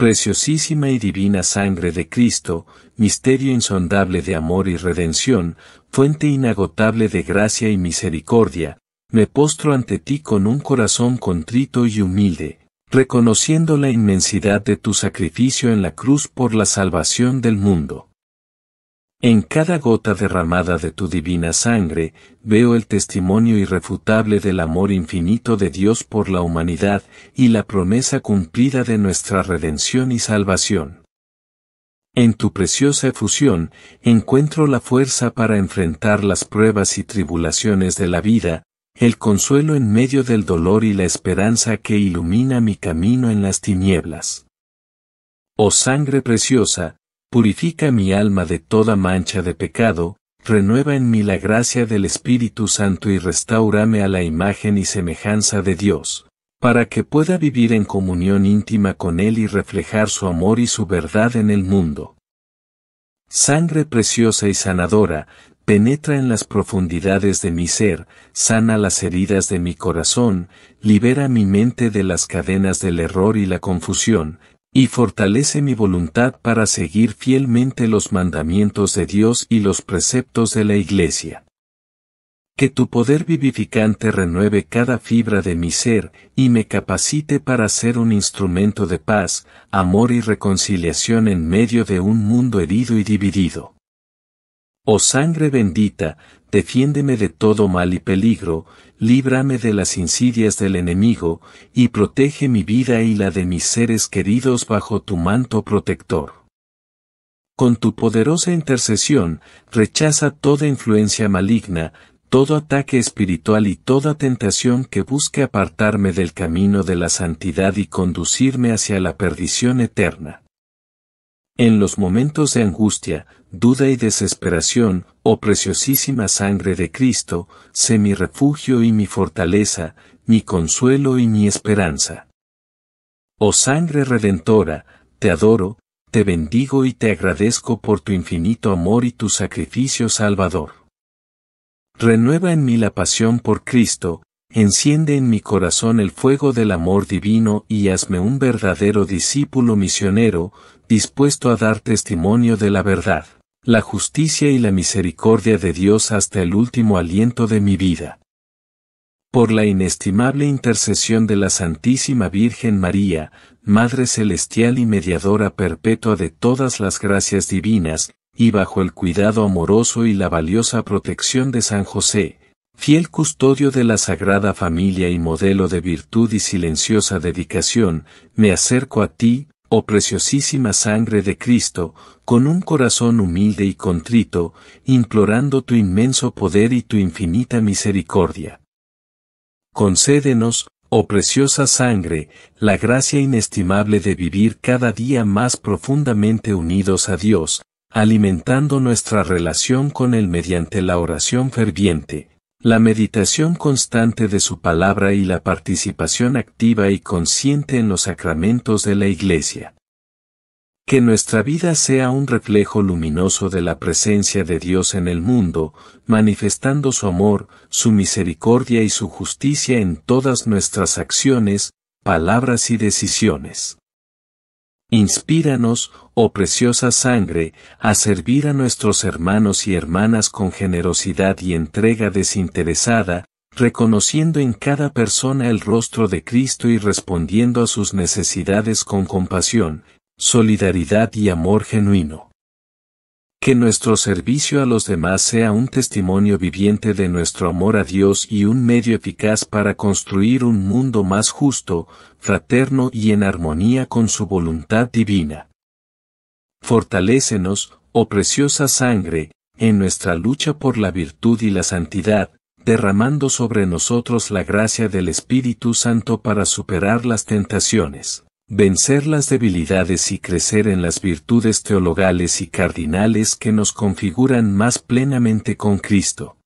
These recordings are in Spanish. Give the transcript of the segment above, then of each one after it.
preciosísima y divina sangre de Cristo, misterio insondable de amor y redención, fuente inagotable de gracia y misericordia, me postro ante ti con un corazón contrito y humilde, reconociendo la inmensidad de tu sacrificio en la cruz por la salvación del mundo. En cada gota derramada de tu divina sangre, veo el testimonio irrefutable del amor infinito de Dios por la humanidad y la promesa cumplida de nuestra redención y salvación. En tu preciosa efusión, encuentro la fuerza para enfrentar las pruebas y tribulaciones de la vida, el consuelo en medio del dolor y la esperanza que ilumina mi camino en las tinieblas. Oh sangre preciosa, Purifica mi alma de toda mancha de pecado, renueva en mí la gracia del Espíritu Santo y restaurame a la imagen y semejanza de Dios, para que pueda vivir en comunión íntima con Él y reflejar su amor y su verdad en el mundo. Sangre preciosa y sanadora, penetra en las profundidades de mi ser, sana las heridas de mi corazón, libera mi mente de las cadenas del error y la confusión, y fortalece mi voluntad para seguir fielmente los mandamientos de Dios y los preceptos de la Iglesia. Que tu poder vivificante renueve cada fibra de mi ser, y me capacite para ser un instrumento de paz, amor y reconciliación en medio de un mundo herido y dividido. Oh sangre bendita, defiéndeme de todo mal y peligro, líbrame de las insidias del enemigo, y protege mi vida y la de mis seres queridos bajo tu manto protector. Con tu poderosa intercesión, rechaza toda influencia maligna, todo ataque espiritual y toda tentación que busque apartarme del camino de la santidad y conducirme hacia la perdición eterna. En los momentos de angustia, duda y desesperación, oh preciosísima sangre de Cristo, sé mi refugio y mi fortaleza, mi consuelo y mi esperanza. Oh sangre redentora, te adoro, te bendigo y te agradezco por tu infinito amor y tu sacrificio salvador. Renueva en mí la pasión por Cristo, Enciende en mi corazón el fuego del amor divino y hazme un verdadero discípulo misionero, dispuesto a dar testimonio de la verdad, la justicia y la misericordia de Dios hasta el último aliento de mi vida. Por la inestimable intercesión de la Santísima Virgen María, Madre Celestial y Mediadora Perpetua de todas las gracias divinas, y bajo el cuidado amoroso y la valiosa protección de San José, Fiel custodio de la Sagrada Familia y modelo de virtud y silenciosa dedicación, me acerco a ti, oh preciosísima sangre de Cristo, con un corazón humilde y contrito, implorando tu inmenso poder y tu infinita misericordia. Concédenos, oh preciosa sangre, la gracia inestimable de vivir cada día más profundamente unidos a Dios, alimentando nuestra relación con Él mediante la oración ferviente, la meditación constante de su palabra y la participación activa y consciente en los sacramentos de la Iglesia. Que nuestra vida sea un reflejo luminoso de la presencia de Dios en el mundo, manifestando su amor, su misericordia y su justicia en todas nuestras acciones, palabras y decisiones. Inspíranos, oh preciosa sangre, a servir a nuestros hermanos y hermanas con generosidad y entrega desinteresada, reconociendo en cada persona el rostro de Cristo y respondiendo a sus necesidades con compasión, solidaridad y amor genuino. Que nuestro servicio a los demás sea un testimonio viviente de nuestro amor a Dios y un medio eficaz para construir un mundo más justo, fraterno y en armonía con su voluntad divina. Fortalécenos, oh preciosa sangre, en nuestra lucha por la virtud y la santidad, derramando sobre nosotros la gracia del Espíritu Santo para superar las tentaciones vencer las debilidades y crecer en las virtudes teologales y cardinales que nos configuran más plenamente con Cristo.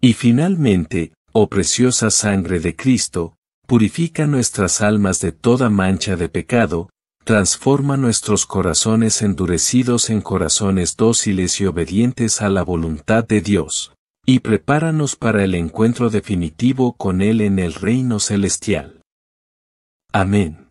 Y finalmente, oh preciosa sangre de Cristo, purifica nuestras almas de toda mancha de pecado, transforma nuestros corazones endurecidos en corazones dóciles y obedientes a la voluntad de Dios, y prepáranos para el encuentro definitivo con Él en el reino celestial. Amén.